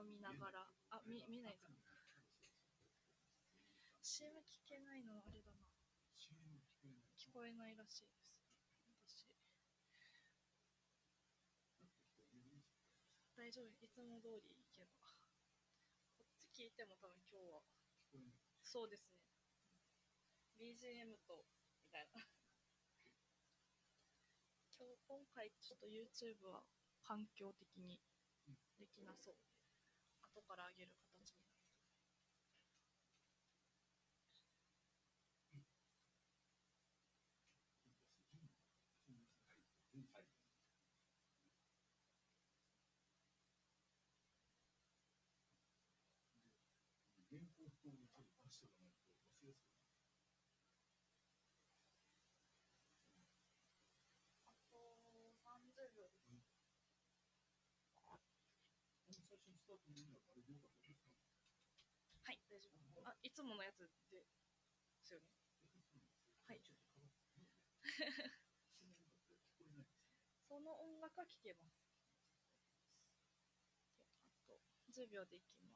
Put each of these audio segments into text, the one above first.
を見ながら、あ、見、見ないですか ?CM 聞けないのはあれだな。聞こえないらしいです。私。大丈夫、いつも通り行けば。こっち聞いても多分今日は。そうですね。BGM と、みたいな。今日、今回ちょっと YouTube は環境的にできなそうです。後から上げる形になる。原稿不当にちょっと出しておかないと忘れやすはい、大丈夫。あ、いつものやつで、ですよね。はい。その音楽は聴けます。あと10秒でいきます。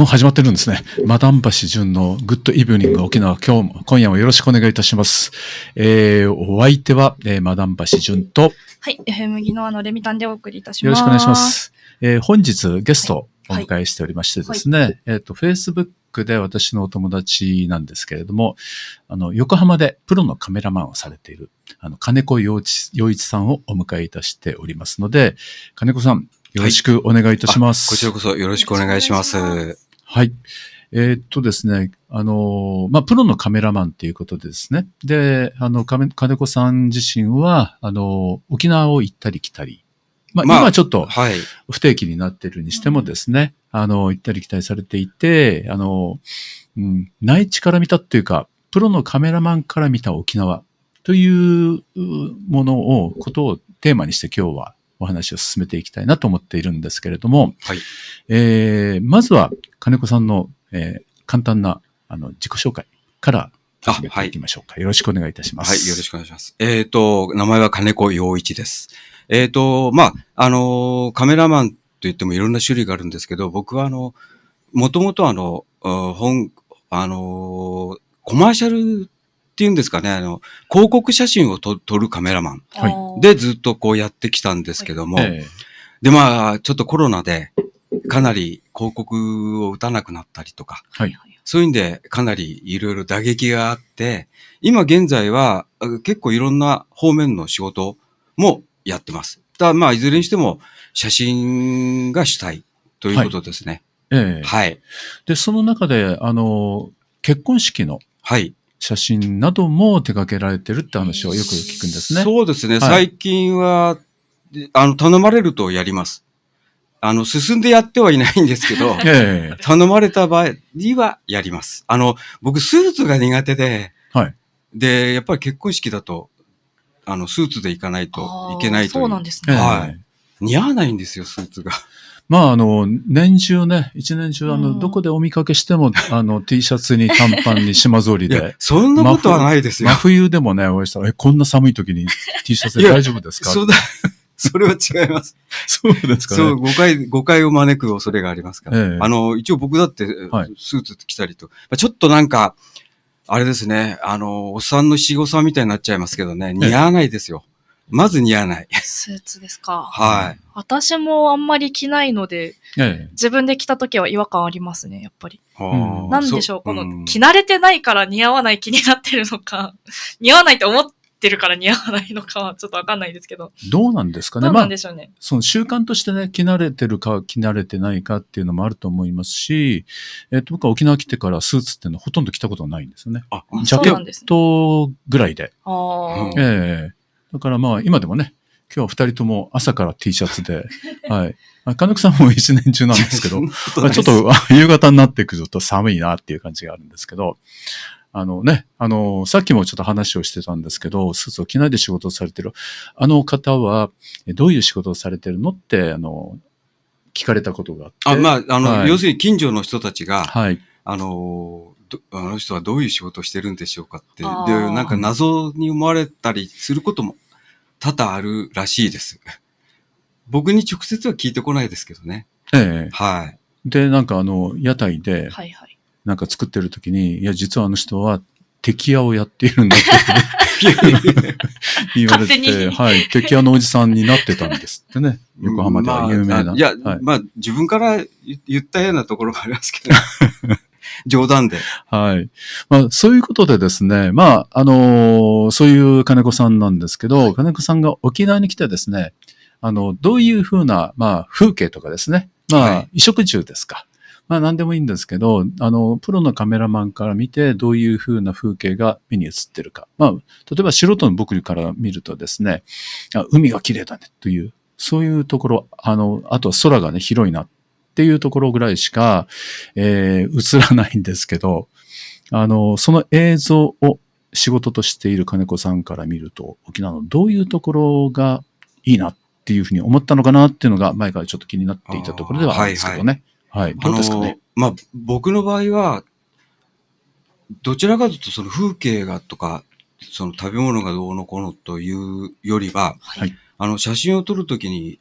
もう始まってるんですね。マダン橋淳のグッドイブニング沖縄、今日も、今夜もよろしくお願いいたします。えー、お相手は、えー、マダン橋淳と、はい、へ m 麦のあのレミタンでお送りいたします。よろしくお願いします。えー、本日ゲストお迎えしておりましてですね、はいはい、えっ、ー、と、Facebook で私のお友達なんですけれども、あの、横浜でプロのカメラマンをされている、あの、金子洋一洋一さんをお迎えいたしておりますので、金子さん、よろしくお願いいたします、はい、こちらこそよろしくお願いします。はい。えー、っとですね、あの、まあ、プロのカメラマンっていうことですね。で、あの、金子さん自身は、あの、沖縄を行ったり来たり。まあ、今ちょっと、不定期になってるにしてもですね、はい、あの、行ったり来たりされていて、あの、うん、内地から見たっていうか、プロのカメラマンから見た沖縄というものを、ことをテーマにして今日はお話を進めていきたいなと思っているんですけれども、はい、えー、まずは金子さんの、えー、簡単なあの自己紹介から始めていきましょうか。はい、よろしくお願いいたします。はい、よろしくお願いします。えっ、ー、と、名前は金子陽一です。えっ、ー、と、まあ、あの、カメラマンといってもいろんな種類があるんですけど、僕はあの、もともとあの、本、あの、コマーシャルっていうんですかね、あの、広告写真を撮るカメラマン、はい、でずっとこうやってきたんですけども、はい、で、まあ、ちょっとコロナで、かなり広告を打たなくなったりとか、はい、そういうんで、かなりいろいろ打撃があって、今現在は結構いろんな方面の仕事もやってます。ただ、まあ、いずれにしても写真が主体ということですね。はい、ええはい。で、その中で、あの、結婚式の、はい。写真なども手掛けられてるって話をよく聞くんですね。そうですね。はい、最近は、あの、頼まれるとやります。あの、進んでやってはいないんですけど、頼まれた場合にはやります。あの、僕、スーツが苦手で、はい。で、やっぱり結婚式だと、あの、スーツで行かないといけないという。そうなんですね。はい。似合わないんですよ、スーツが。まあ、あの、年中ね、一年中、あの、どこでお見かけしても、あの、T シャツに短パンに島ぞりでそんなことはないですよ。真冬でもね、お会いしたら、え、こんな寒い時に T シャツで大丈夫ですかそうだ。それは違います。そうですか、ね、そう、誤解、誤解を招く恐れがありますから。あの、一応僕だって、スーツ着たりと、ちょっとなんか、あれですね、あの、おっさんの七五三みたいになっちゃいますけどね、似合わないですよ。まず似合わない。スーツですか。はい。私もあんまり着ないので、ええ、自分で着た時は違和感ありますね、やっぱり。な、んでしょう、この、着慣れてないから似合わない気になってるのか、似合わないと思ってるから似合わないのかはちょっとわかんないですけど。どうなんですかね。どうなんでしょうね。まあ、その習慣としてね、着慣れてるか着慣れてないかっていうのもあると思いますし、えっと、僕は沖縄来てからスーツっていうのはほとんど着たことないんですよね。あ、ジャケットぐらいで。でね、ああ。ええだからまあ今でもね、今日は二人とも朝から T シャツで、はい。金子さんも一年中なんですけど、ちょっと夕方になってくると寒いなっていう感じがあるんですけど、あのね、あの、さっきもちょっと話をしてたんですけど、スーツを着ないで仕事をされてる、あの方は、どういう仕事をされてるのって、あの、聞かれたことがあって。あ、まあ、あの、はい、要するに近所の人たちが、はい。あの、あの人はどういう仕事をしてるんでしょうかって、で、なんか謎に思われたりすることも多々あるらしいです。僕に直接は聞いてこないですけどね。ええ。はい。で、なんかあの、屋台で、はいはい。なんか作ってる時に、いや、実はあの人は敵屋をやっているんだって 言われて、はい、敵屋のおじさんになってたんですってね。横浜では有名な。まあ、いや、はい、まあ自分から言ったようなところもありますけど。冗談で。はい。まあ、そういうことでですね、まあ、あのー、そういう金子さんなんですけど、はい、金子さんが沖縄に来てですね、あの、どういうふうな、まあ、風景とかですね、まあ、はい、衣食住ですか。まあ、何でもいいんですけど、あの、プロのカメラマンから見て、どういうふうな風景が目に映ってるか。まあ、例えば素人の僕から見るとですね、海が綺麗だねという、そういうところ、あの、あとは空がね、広いなっていうところぐらいしか、えー、映らないんですけど、あの、その映像を仕事としている金子さんから見ると、沖縄のどういうところがいいなっていうふうに思ったのかなっていうのが、前からちょっと気になっていたところではあるんですけどね。はい、はい、はい。どうですかね。まあ、僕の場合は、どちらかというと、その風景がとか、その食べ物がどうのこうのというよりは、はい、あの、写真を撮るときに、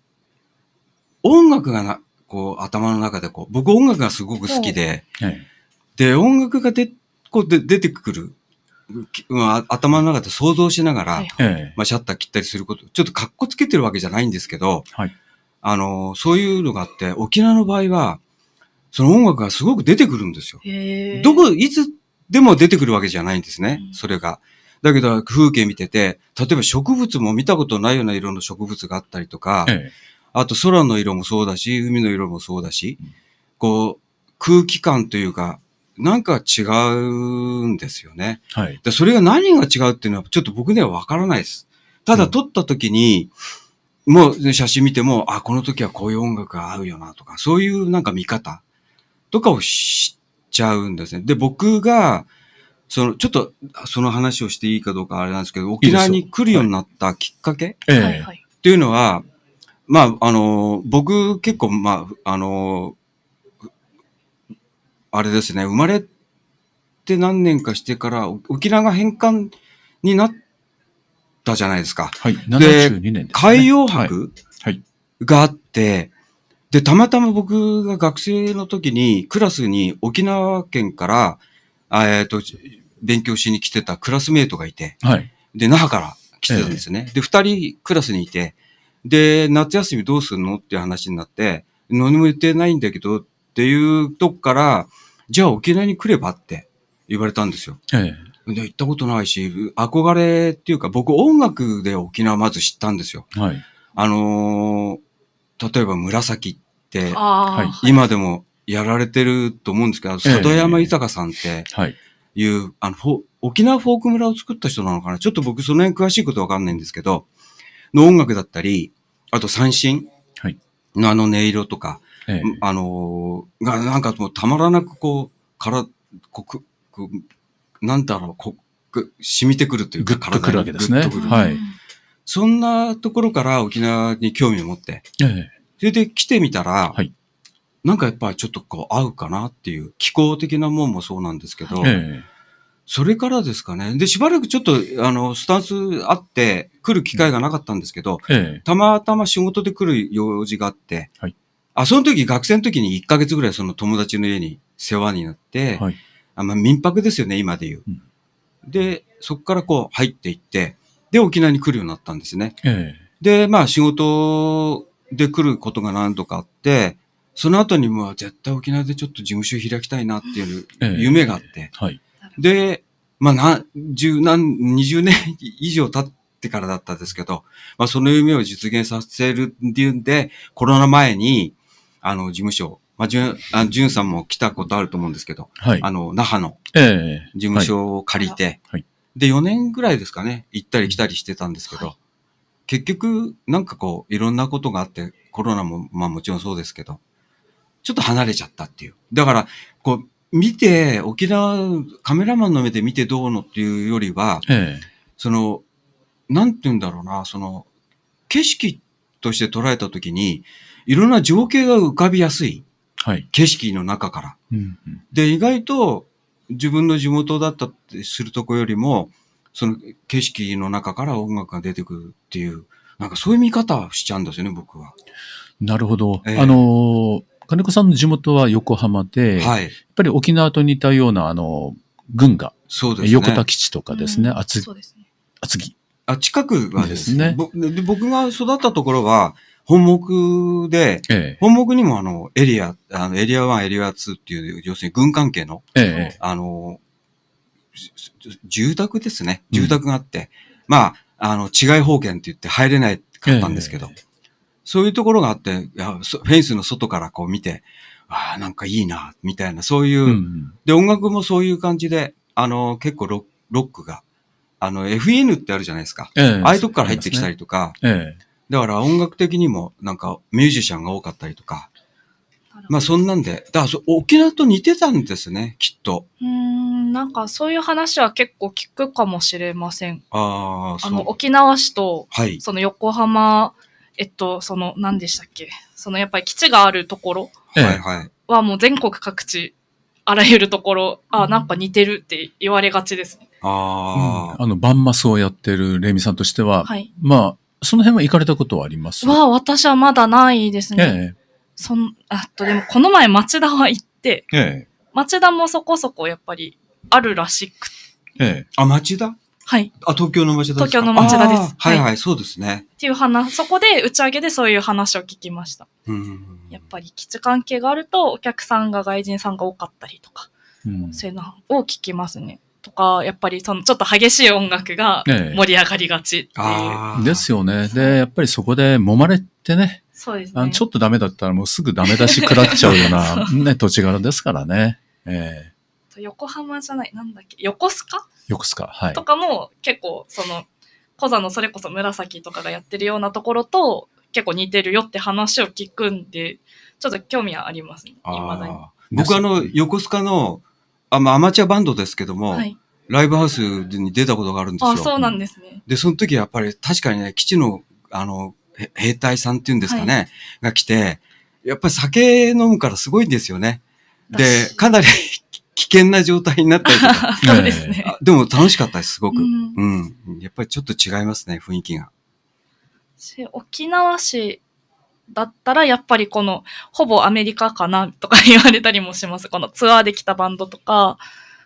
音楽がなこう、頭の中でこう、僕音楽がすごく好きで、で、音楽がで、こうで出てくる、頭の中で想像しながら、まあ、シャッター切ったりすること、ちょっと格好つけてるわけじゃないんですけど、はい、あの、そういうのがあって、沖縄の場合は、その音楽がすごく出てくるんですよ。どこ、いつでも出てくるわけじゃないんですね、それが。だけど、風景見てて、例えば植物も見たことないような色の植物があったりとか、ええ、あと空の色もそうだし、海の色もそうだし、こう、空気感というか、なんか違うんですよね。はい。で、それが何が違うっていうのは、ちょっと僕にはわからないです。ただ、撮った時に、うん、もう写真見ても、あ、この時はこういう音楽が合うよなとか、そういうなんか見方とかをしちゃうんですね。で、僕が、その、ちょっと、その話をしていいかどうかあれなんですけど、沖縄に来るようになったきっかけっていうのは、まあ、あの、僕結構、まあ、あの、あれですね、生まれて何年かしてから、沖縄が返還になったじゃないですか。はい、72年です、ね、海洋博があって、はいはい、で、たまたま僕が学生の時に、クラスに沖縄県から、えっ、ー、と、勉強しに来てたクラスメイトがいて、はい、で、那覇から来てたんですね。えー、で、二人クラスにいて、で、夏休みどうするのっていう話になって、何も言ってないんだけどっていうとこから、じゃあ沖縄に来ればって言われたんですよ。で行ったことないし、憧れっていうか、僕音楽で沖縄まず知ったんですよ。はい、あのー、例えば紫って、今でもやられてると思うんですけど、里山豊さんって、いう、あの、沖縄フォーク村を作った人なのかなちょっと僕その辺詳しいことわかんないんですけど、の音楽だったり、あと三振のあの音色とか、はい、あのー、がなんかもうたまらなくこう、から、こく、こなんだろう、こく、染みてくるというか、ぐっとくるわけですね。はい。そんなところから沖縄に興味を持って、えそれで来てみたら、はい、なんかやっぱりちょっとこう合うかなっていう、気候的なもんもそうなんですけど、えそれからですかね。で、しばらくちょっと、あの、スタンスあって、来る機会がなかったんですけど、ええ、たまたま仕事で来る用事があって、はい、あ、その時、学生の時に1ヶ月ぐらいその友達の家に世話になって、はい、あまあ、民泊ですよね、今で言う。うん、で、そこからこう入っていって、で、沖縄に来るようになったんですね。え、で、まあ、仕事で来ることが何度かあって、その後にもう絶対沖縄でちょっと事務所開きたいなっていう夢があって、はいで、まあ、な、十何、二十年以上経ってからだったんですけど、まあ、その夢を実現させるっていうんで、コロナ前に、あの、事務所、まあ、じゅん、あ、じゅんさんも来たことあると思うんですけど、はい、あの、那覇の、ええ、事務所を借りて、はい、で、4年ぐらいですかね、行ったり来たりしてたんですけど、はい、結局、なんかこう、いろんなことがあって、コロナも、まあもちろんそうですけど、ちょっと離れちゃったっていう。だから、こう、見て、沖縄、カメラマンの目で見てどうのっていうよりは、ええ、その、なんて言うんだろうな、その、景色として捉えたときに、いろんな情景が浮かびやすい。はい、景色の中から、うんうん、で、意外と自分の地元だったってするとこよりも、その景色の中から音楽が出てくるっていう、なんかそういう見方しちゃうんですよね、僕は。なるほど。えー、あのー金子さんの地元は横浜で、はい、やっぱり沖縄と似たような、あの、軍が、そうですね、横田基地とかですね、厚、うですね、木。あ、近くはですねで僕が育ったところは、本木で、ええ、本木にもあの、エリア、あのエリア1、エリア2っていう、要するに軍関係の、ええ、あの、住宅ですね。住宅があって、うん、まあ、あの、違い保険って言って入れないかったんですけど、ええそういうところがあって、いやフェンスの外からこう見て、ああ、なんかいいな、みたいな、そういう、うんで、音楽もそういう感じで、あの、結構ロックが、あの、FN ってあるじゃないですか。ええ、ああいうとこから入ってきたりとか、ええだから音楽的にもなんかミュージシャンが多かったりとか、まあそんなんで、だから沖縄と似てたんですね、きっと。うん、なんかそういう話は結構聞くかもしれません。ああ、そう。あの、沖縄市と、はい、その横浜、えっと、その、何でしたっけその、やっぱり基地があるところはもう全国各地、あらゆるところ、あ、なんか似てるって言われがちですね。ああ、うん、あの、バンマスをやってるレミさんとしては、はい、まあ、その辺は行かれたことはありますわあ、私はまだないですね。ええ、そん、あと、でも、この前町田は行って、ええ、町田もそこそこやっぱりあるらしくええ、あ、町田はい。あ、東京の町田です東京の町田です。はい、はい、そうですね。っていう話、そこで打ち上げでそういう話を聞きました。うんやっぱり基地関係があると、お客さんが外人さんが多かったりとか、うん、そういうのを聞きますね。とか、やっぱりそのちょっと激しい音楽が盛り上がりがちっていう。ええ、ですよね。で、やっぱりそこで揉まれてね。そうですね。ちょっとダメだったらもうすぐダメ出し食らっちゃうような、ね、土地柄ですからね。ええ。横浜じゃない、なんだっけ、横須賀よくすか。はい。とかも結構その、コザのそれこそ紫とかがやってるようなところと結構似てるよって話を聞くんで、ちょっと興味はありますね。あ僕あの、横須賀の、あまあ、アマチュアバンドですけども、はい、ライブハウスに出たことがあるんですよ。あそうなんですね。で、その時やっぱり確かにね、基地の、あの、兵隊さんっていうんですかね、はい、が来て、やっぱり酒飲むからすごいんですよね。で、かなり危険な状態になったりとか。そうですね。でも楽しかったです、すごく、うん。うん。やっぱりちょっと違いますね、雰囲気が。沖縄市だったら、やっぱりこの、ほぼアメリカかなとか言われたりもします。このツアーで来たバンドとか、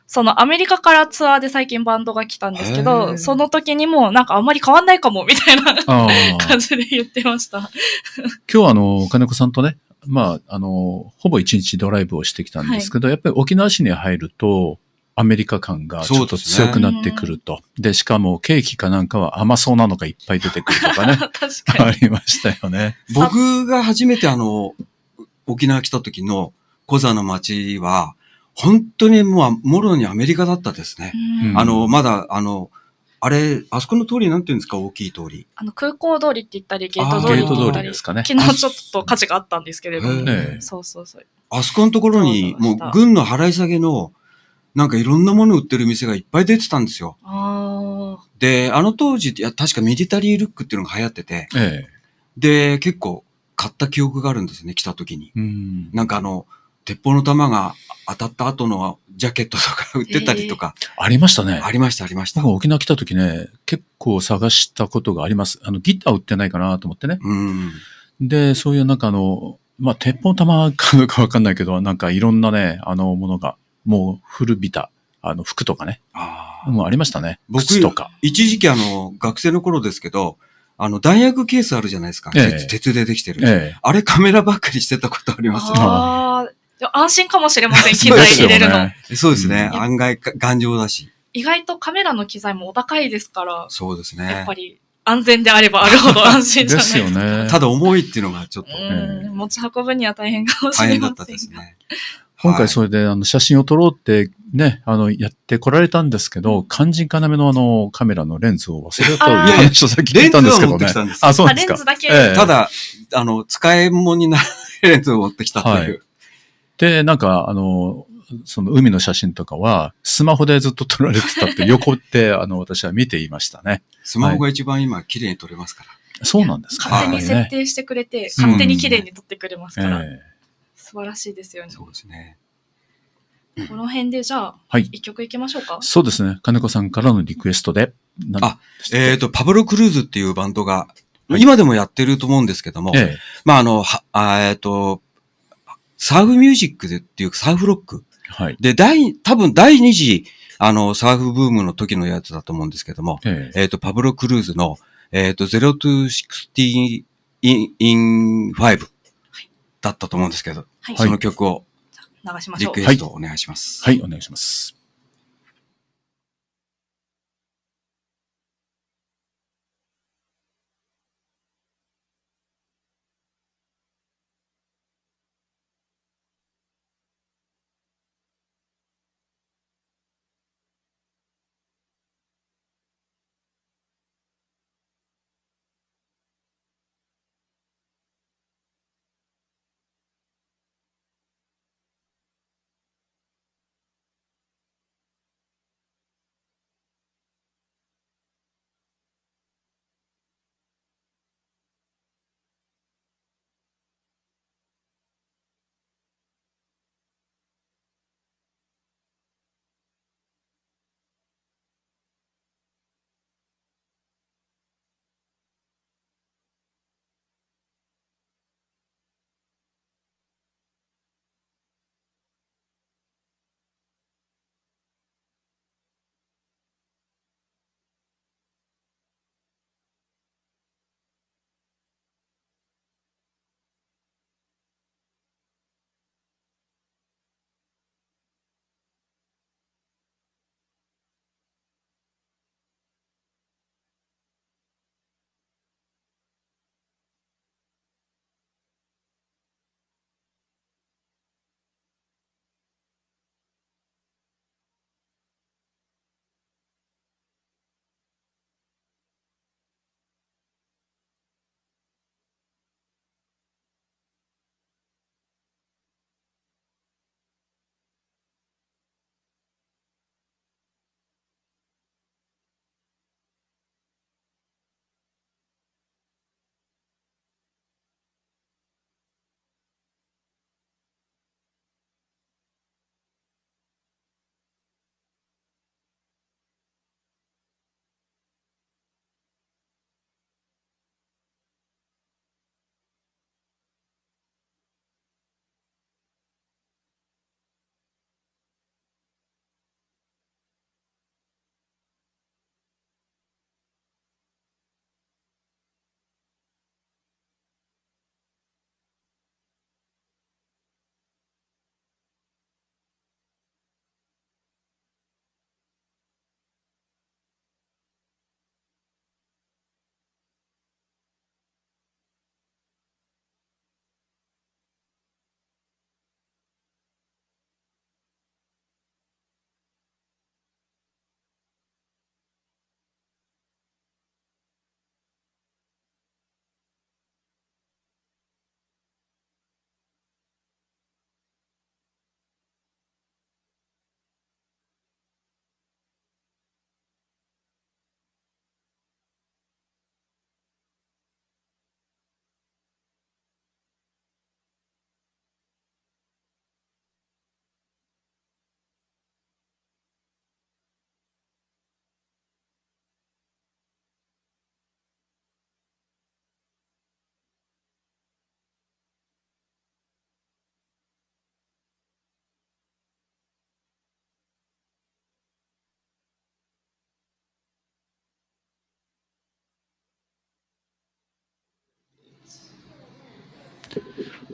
そのアメリカからツアーで最近バンドが来たんですけど、その時にもなんかあんまり変わんないかもみたいな 感じで言ってました。今日あの、金子さんとね、まあ、あの、ほぼ一日ドライブをしてきたんですけど、はい、やっぱり沖縄市に入ると、アメリカ感がちょっと強くなってくると。で、ね、しかもケーキかなんかは甘そうなのがいっぱい出てくるとかね。確かに。ありましたよね。僕が初めてあの、沖縄来た時の小座の街は、本当にもう、もろにアメリカだったですね。あの、まだ、あの、あれ、あそこの通りなんていうんですか、大きい通り。あの、空港通りって言ったり、ゲート通りって言ったり、ですかね、昨日ちょっと火事があったんですけれども、ね、そうそうそう。あそこのところに、もう軍の払い下げの、なんかいろんなもの売ってる店がいっぱい出てたんですよ。で、あの当時、いや、確かミリタリールックっていうのが流行ってて、えで、結構買った記憶があるんですね、来た時に。んなんかあの、鉄砲の弾が当たった後のジャケットとか売ってたりとか。えー、ありましたね。ありました、ありました。僕沖縄来た時ね、結構探したことがあります。あの、ギター売ってないかなと思ってね。うん、で、そういうなんかあの、まあ、鉄砲玉かどうかわかんないけど、なんかいろんなね、あの、ものが、もう古びた、あの、服とかね。ああ。もうありましたね。僕とか。一時期あの、学生の頃ですけど、あの、弾薬ケースあるじゃないですか。ええ、鉄でできてる、ええ、あれカメラばっかりしてたことありますよ、安心かもしれません、機材入れるの。そうですね。案外頑丈だし。意外とカメラの機材もお高いですから。そうですね。やっぱり安全であればあるほど 安心じゃないですか。ですよね。ただ重いっていうのがちょっと。持ち運ぶには大変かもしれません大変だったですね。今回それであの写真を撮ろうってね、あの、やってこられたんですけど、肝心要のあの、カメラのレンズを忘れたという話をさっき聞いたんですけどね。あ、そうですか。レンズだけ。ただ、あの、使い物にないレンズを持ってきたという。で、なんか、あの、その海の写真とかは、スマホでずっと撮られてたって、横って、あの、私は見ていましたね。スマホが一番今、綺麗に撮れますから。そうなんですか、勝手に設定してくれて、勝手に綺麗に撮ってくれますから、素晴らしいですよね。そうですね。この辺でじゃあ、一曲いきましょうか。そうですね。金子さんからのリクエストで。あ、えっ、と、パブロ・クルーズっていうバンドが、今でもやってると思うんですけども、まあ、あの、は、えっ、と、サーフミュージックでっていうサーフロック。はい。で、第、多分第2次、あの、サーフブームの時のやつだと思うんですけども、えっ、ー、と、パブロ・クルーズの、えっ、ー、と、0 to 16 in, in 5だったと思うんですけど、はい、その曲を、流しましょう。リクエストお願いします。はい、はい、お願いします。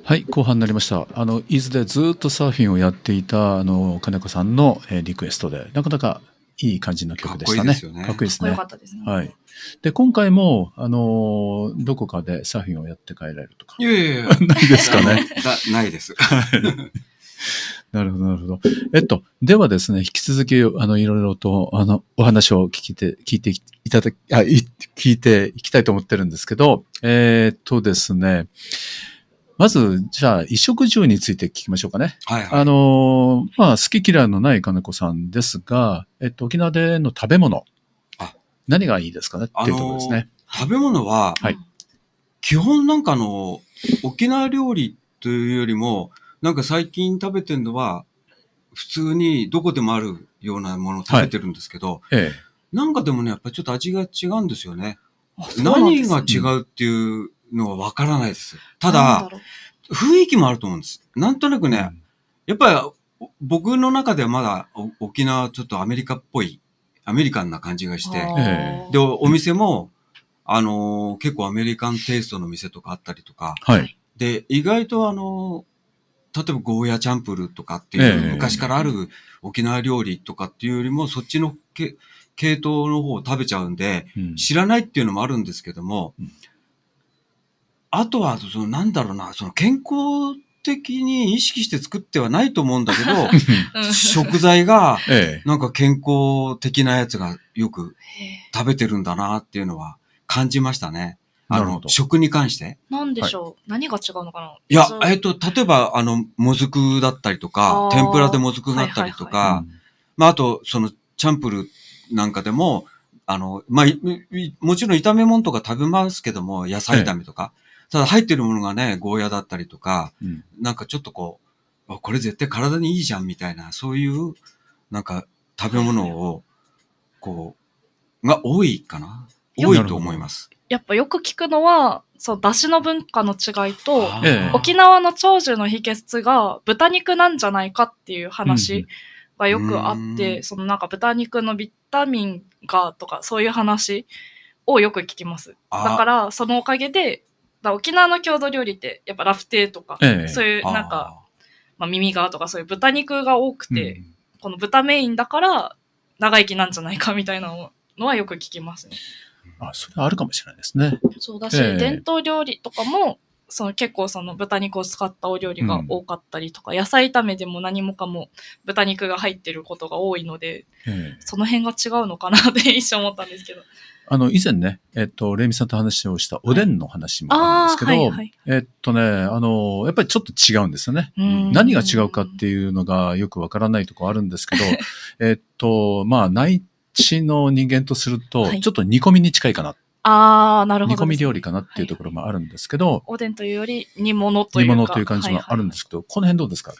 はい後半になりましたあの伊豆でずっとサーフィンをやっていたあの金子さんの、えリクエストでなかなかいい感じの曲でしたね。かっこいいですね。かっこいいですね。はい。で、今回も、あのどこかでサーフィンをやって帰られるとか。いやいやいや。ないですかね。ないです。はい。なるほど、なるほど。えっと、ではですね、引き続き、あの、いろいろと、あの、お話を聞いて、聞いていただき、あ、い聞いていきたいと思ってるんですけど、えー、っとですね、まず、じゃあ、衣食住について聞きましょうかね。はい、はい、あの、まあ、好き嫌いのない金子さんですが、えっと、沖縄での食べ物。あ何がいいですかねっていうところですね。食べ物は、はい、基本なんかの、沖縄料理というよりも、なんか最近食べてるのは、普通にどこでもあるようなものを食べてるんですけど、はいええ、なんかでもね、やっぱりちょっと味が違うんですよね。ね何が違うっていうのはわからないです。ただ、雰囲気もあると思うんです。なんとなくね、やっぱり僕の中ではまだ沖縄ちょっとアメリカっぽい、アメリカンな感じがして、で、お店も、あの結構アメリカンテイストの店とかあったりとか、はい、で、意外とあの例えばゴーヤチャンプルとかっていう、昔からある沖縄料理とかっていうよりも、そっちのけ系統の方を食べちゃうんで、知らないっていうのもあるんですけども、あとは、その、なんだろうな、その健康的に意識して作ってはないと思うんだけど、食材が、なんか健康的なやつがよく食べてるんだなっていうのは感じましたね。あの、食に関して。なんでしょう、はい、何が違うのかないや、えっと、例えば、あの、もずくだったりとか、天ぷらでもずくだったりとか、まあ、あと、その、チャンプルなんかでも、あの、まあ、もちろん炒め物とか食べますけども、野菜炒めとか、ええただ入ってるものがね、ゴーヤだったりとか、うん、なんかちょっとこう、これ絶対体にいいじゃんみたいな、そういう、なんか食べ物を、こう、が多いかな。多いと思います。やっぱよく聞くのは、そう、だしの文化の違いと、沖縄の長寿の秘訣が豚肉なんじゃないかっていう話がよくあって、うん、そのなんか豚肉のビタミンがとか、そういう話をよく聞きます。だから、そのおかげでだ沖縄の郷土料理ってやっぱラフテーとか、ええ、そういうなんかまあ、耳側とかそういう豚肉が多くて、うん、この豚メインだから長生きなんじゃないかみたいなのはよく聞きますね。あそれあるかもしれないですね。そうだし、え、伝統料理とかもその結構その豚肉を使ったお料理が多かったりとか、うん、野菜炒めでも何もかも豚肉が入ってることが多いので、その辺が違うのかなって一瞬思ったんですけど。あの、以前ね、えっと、レミさんと話をしたおでんの話もあるんですけど、はいはいはい、えっとね、あの、やっぱりちょっと違うんですよね。何が違うかっていうのがよくわからないとこあるんですけど、えっと、まあ、内地の人間とすると、ちょっと煮込みに近いかな。はいああ、なるほど、ね、煮込み料理かなっていうところもあるんですけど、はいおでんというより煮物というか煮物という感じもあるんですけど、はいはい、この辺どうですか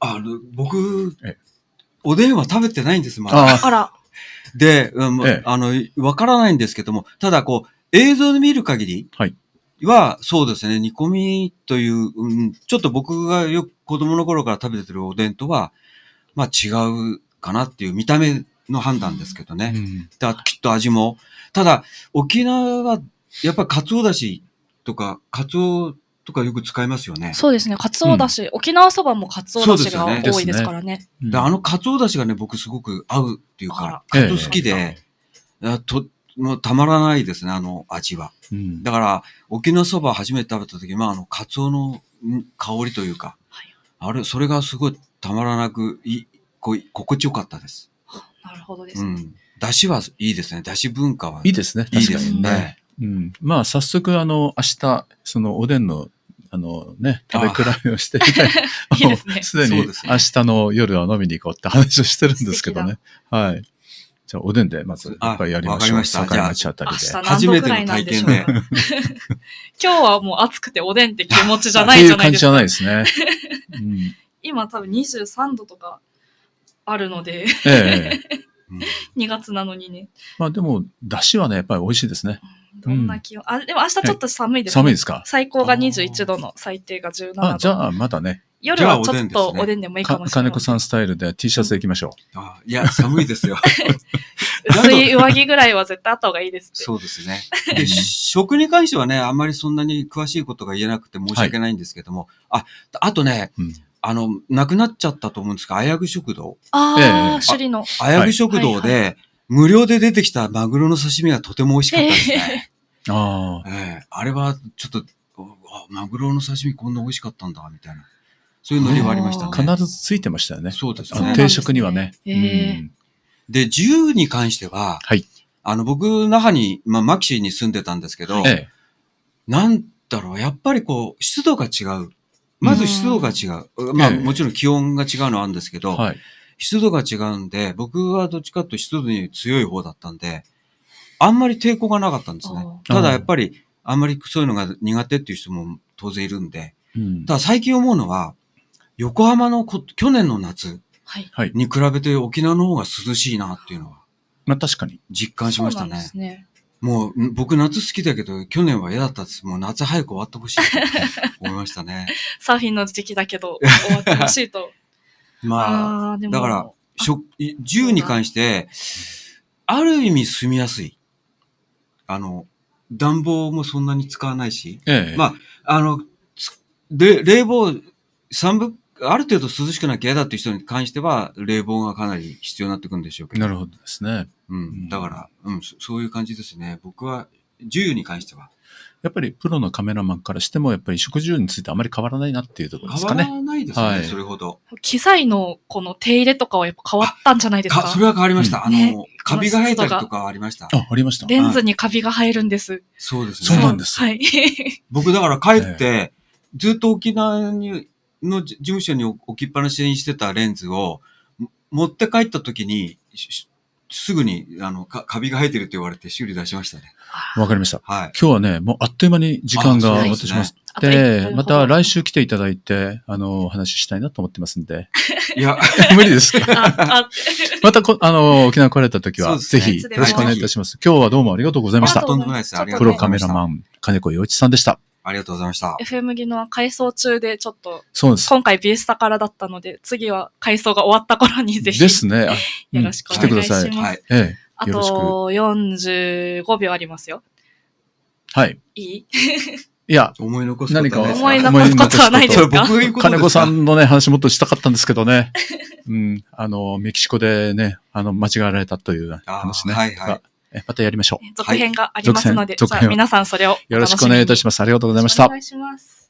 あの、僕、おでんは食べてないんです、まだ。あら。で、うんええ、あの、わからないんですけども、ただこう、映像で見る限り、はい。は、そうですね、煮込みという、うん、ちょっと僕がよく子供の頃から食べてるおでんとは、まあ違うかなっていう見た目の判断ですけどね。うん、だきっと味も。ただ、沖縄はやっぱりカツオだしとか、カツオとかよく使いますよね。そうですね。かつおだし、うん、沖縄そばもかつおだしが多いですからね。で、ねあのかつおだしがね、僕すごく合うっていうか、かつお好きで、ええともうたまらないですね、あの味は。うん、だから、沖縄そば初めて食べた時、まあ、あの、カツオの香りというか、はい、あれ、それがすごいたまらなく、い、こい心地よかったです。なるほどですね。うん。だしはいいですね。だし文化は。いいですね。いいですね。うん、まあ、早速、あの、明日、そのおでんのあのね、食べ比べをして いて、すで、に明日の夜は飲みに行こうって話をしてるんですけどね。はい。じゃあ、おでんで、まず、いっぱいやりましょう。ました境町あたりで。初めての体験で。今日はもう暑くておでんって気持ちじゃないじゃないですか。いう感じじゃないですね。今多分23度とかあるので。ええ。2月なのにね。まあでも、だしはね、やっぱり美味しいですね。どんな気温、あ、でも明日ちょっと寒いです、ね、寒いですか最高が21度の最低が17度。あ、じゃあまだね。夜はちょっとおでんでもいいかもしれない。金子さんスタイルで T シャツでいきましょう。あいや、寒いですよ。薄い上着ぐらいは絶対あった方がいいですそうですね。で、食に関してはね、あんまりそんなに詳しいことが言えなくて申し訳ないんですけども、はい、あ、あとね、うんあの、なくなっちゃったと思うんですが、あやぐ食堂。ああ、首里の。あやぐ食堂で、無料で出てきたマグロの刺身がとても美味しかったですね。あ,、えー、あれはちょっとマグロの刺身こんな美味しかったんだみたいなそういうのにはありました、ね、必ずついてましたよねそうですね定食にはね、うん、で銃に関しては、はい、あの僕那覇に、まあ、マキシーに住んでたんですけど、ええ、なんだろうやっぱりこう湿度が違うまず湿度が違う、まあ、え、もちろん気温が違うのはあるんですけど、はい、湿度が違うんで僕はどっちかというと湿度に強い方だったんであんまり抵抗がなかったんですね。ただやっぱり、あんまりそういうのが苦手っていう人も当然いるんで、うん、ただ最近思うのは、横浜のこ去年の夏に比べて沖縄の方が涼しいなっていうのは、まあ確かに。実感しましたね。ねもう僕夏好きだけど、去年は嫌だったです。もう夏早く終わってほしいと思いましたね。サーフィンの時期だけど、終わってほしいと。まあ、あだから、食、銃に関して、ある意味住みやすい。あの、暖房もそんなに使わないし、ええ、まあ、あの、で、冷房、三分、ある程度涼しくなきゃ嫌だっていう人に関しては、冷房がかなり必要になってくるんでしょうけど。なるほどですね。うん。だから、うん、そういう感じですね。僕は、油に関しては。やっぱりプロのカメラマンからしても、やっぱり食事についてあまり変わらないなっていうところですかね。変わらないですね、はい、それほど。機材のこの手入れとかはやっぱ変わったんじゃないですかそれは変わりました。うん、あの、ね、カビが生えたりとかありました。あ、ありました。レンズにカビが生えるんです。はい、そうですね。そうなんです。はい。僕だから帰って、ずっと沖縄に、の事務所に置きっぱなしにしてたレンズを、持って帰った時に、すぐに、あの、か、カビが生えてるって言われて修理出しましたね。わかりました。はい。今日はね、もうあっという間に時間が終わってしまって、でまた来週来ていただいて、あの、お話ししたいなと思ってますんで。いや、無理ですか またこ、あの、沖縄来られた時は、ね、ぜひ、よろしくお願いいたします。今日はどうもありがとうございました。とんでもないです。プロカメラマン、金子洋一さんでした。ありがとうございました。FM 技能改装中でちょっと、そうです。今回ビースタからだったので、次は改装が終わった頃にぜひ。ですね。よろしくお願いします。うん、はい。えい。あと45秒ありますよ。はい。いい いや、思い残すことは思い残すことはないですか僕、金子さんのね、話もっとしたかったんですけどね。うん。あの、メキシコでね、あの、間違えられたという話ね。はいはい。またやりましょう。続編がありますので、はい、皆さんそれをよろしくお願いいたします。ありがとうございました。お願いします。